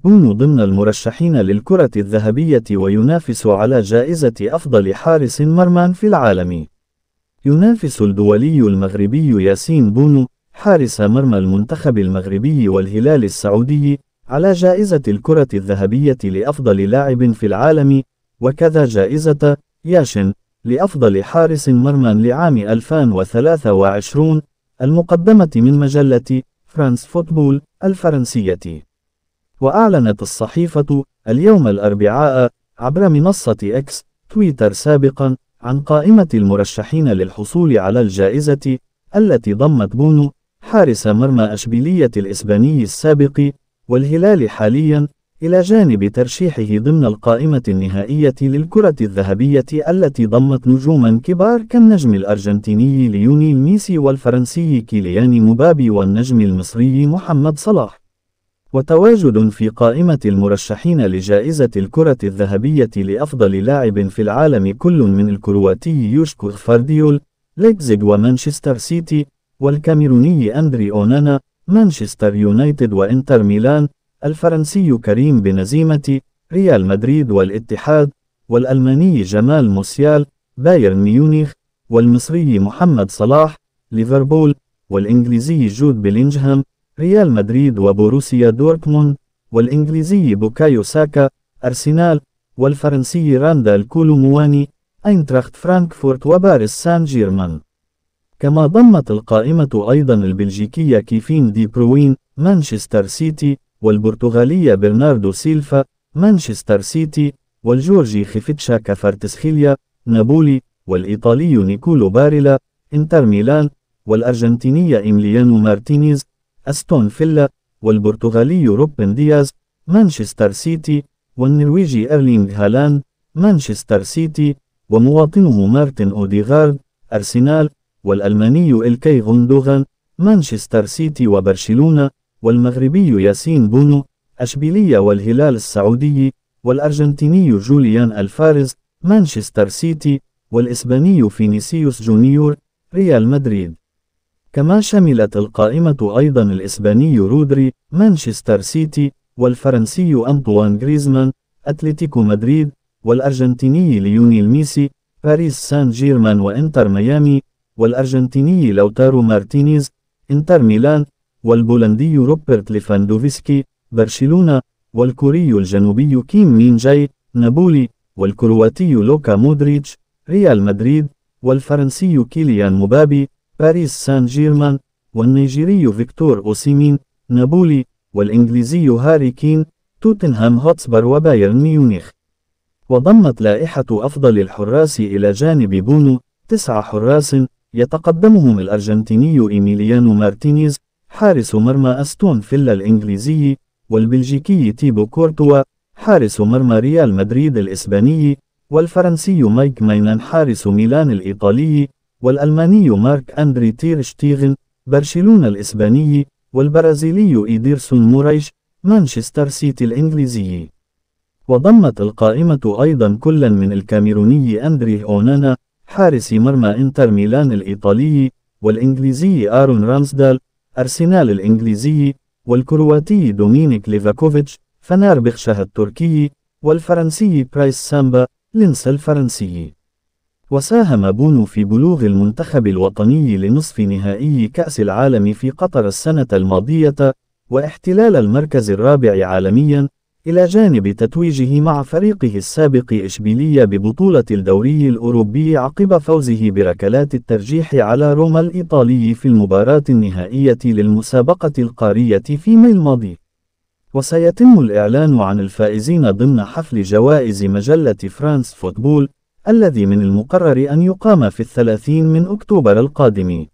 يكون ضمن المرشحين للكرة الذهبية وينافس على جائزة أفضل حارس مرمى في العالم. ينافس الدولي المغربي ياسين بونو حارس مرمى المنتخب المغربي والهلال السعودي على جائزة الكرة الذهبية لأفضل لاعب في العالم وكذا جائزة ياشن لأفضل حارس مرمى لعام 2023 المقدمة من مجلة فرانس فوتبول الفرنسية وأعلنت الصحيفة اليوم الأربعاء عبر منصة إكس تويتر سابقا عن قائمة المرشحين للحصول على الجائزة التي ضمت بونو حارس مرمى أشبيلية الإسباني السابق والهلال حاليا إلى جانب ترشيحه ضمن القائمة النهائية للكرة الذهبية التي ضمت نجوما كبار كالنجم الأرجنتيني ليونيل ميسي والفرنسي كيليان مبابي والنجم المصري محمد صلاح وتواجد في قائمة المرشحين لجائزة الكرة الذهبية لأفضل لاعب في العالم كل من الكرواتي يوشكو فارديول ليبزيغ ومانشستر سيتي والكاميروني أندري أونانا مانشستر يونايتد وإنتر ميلان الفرنسي كريم بنزيمة ريال مدريد والاتحاد والألماني جمال موسيال بايرن ميونيخ والمصري محمد صلاح ليفربول والإنجليزي جود بلينجهام ريال مدريد وبوروسيا دورتموند والإنجليزي بوكايو ساكا أرسنال والفرنسي راندال كولومواني أينتراخت فرانكفورت وباريس سان جيرمان كما ضمت القائمة أيضا البلجيكية كيفين دي بروين مانشستر سيتي والبرتغالية برناردو سيلفا مانشستر سيتي والجورجي خفتشا كفارتسخيليا نابولي والإيطالي نيكولو باريلا إنتر ميلان والأرجنتينية إمليانو مارتينيز أستون فيلا والبرتغالي روبن دياز مانشستر سيتي والنرويجي أرلينغ هالاند مانشستر سيتي ومواطنه مارتن أوديغارد أرسنال والألماني إلكي غوندوغان مانشستر سيتي وبرشلونة والمغربي ياسين بونو أشبيلية والهلال السعودي والأرجنتيني جوليان الفارز مانشستر سيتي والإسباني فينيسيوس جونيور ريال مدريد كما شملت القائمة أيضا الإسباني رودري مانشستر سيتي والفرنسي أنطوان غريزمان أتلتيكو مدريد والأرجنتيني ليونيل ميسي باريس سان جيرمان وإنتر ميامي والأرجنتيني لوتارو مارتينيز إنتر ميلان والبولندي روبرت ليفاندوفسكي برشلونة والكوري الجنوبي كيم مين جاي نابولي والكرواتي لوكا مودريتش ريال مدريد والفرنسي كيليان مبابي باريس سان جيرمان والنيجيري فيكتور أوسيمين نابولي والإنجليزي هاري كين توتنهام هوتسبر وبايرن ميونيخ وضمت لائحة أفضل الحراس إلى جانب بونو تسعة حراس يتقدمهم الأرجنتيني إيميليانو مارتينيز حارس مرمى أستون فيلا الإنجليزي والبلجيكي تيبو كورتوا حارس مرمى ريال مدريد الإسباني والفرنسي مايك ماينان حارس ميلان الإيطالي والألماني مارك أندري تير شتيغن برشلونة الإسباني والبرازيلي إيديرسون موريش مانشستر سيتي الإنجليزي وضمت القائمة أيضا كلا من الكاميروني أندري أونانا حارس مرمى إنتر ميلان الإيطالي والإنجليزي آرون رامزدال، أرسنال الإنجليزي والكرواتي دومينيك ليفاكوفيتش فنار بخشه التركي والفرنسي برايس سامبا لينس الفرنسي وساهم بونو في بلوغ المنتخب الوطني لنصف نهائي كأس العالم في قطر السنة الماضية واحتلال المركز الرابع عالميا إلى جانب تتويجه مع فريقه السابق إشبيلية ببطولة الدوري الأوروبي عقب فوزه بركلات الترجيح على روما الإيطالي في المباراة النهائية للمسابقة القارية في ماي الماضي وسيتم الإعلان عن الفائزين ضمن حفل جوائز مجلة فرانس فوتبول الذي من المقرر أن يقام في الثلاثين من أكتوبر القادم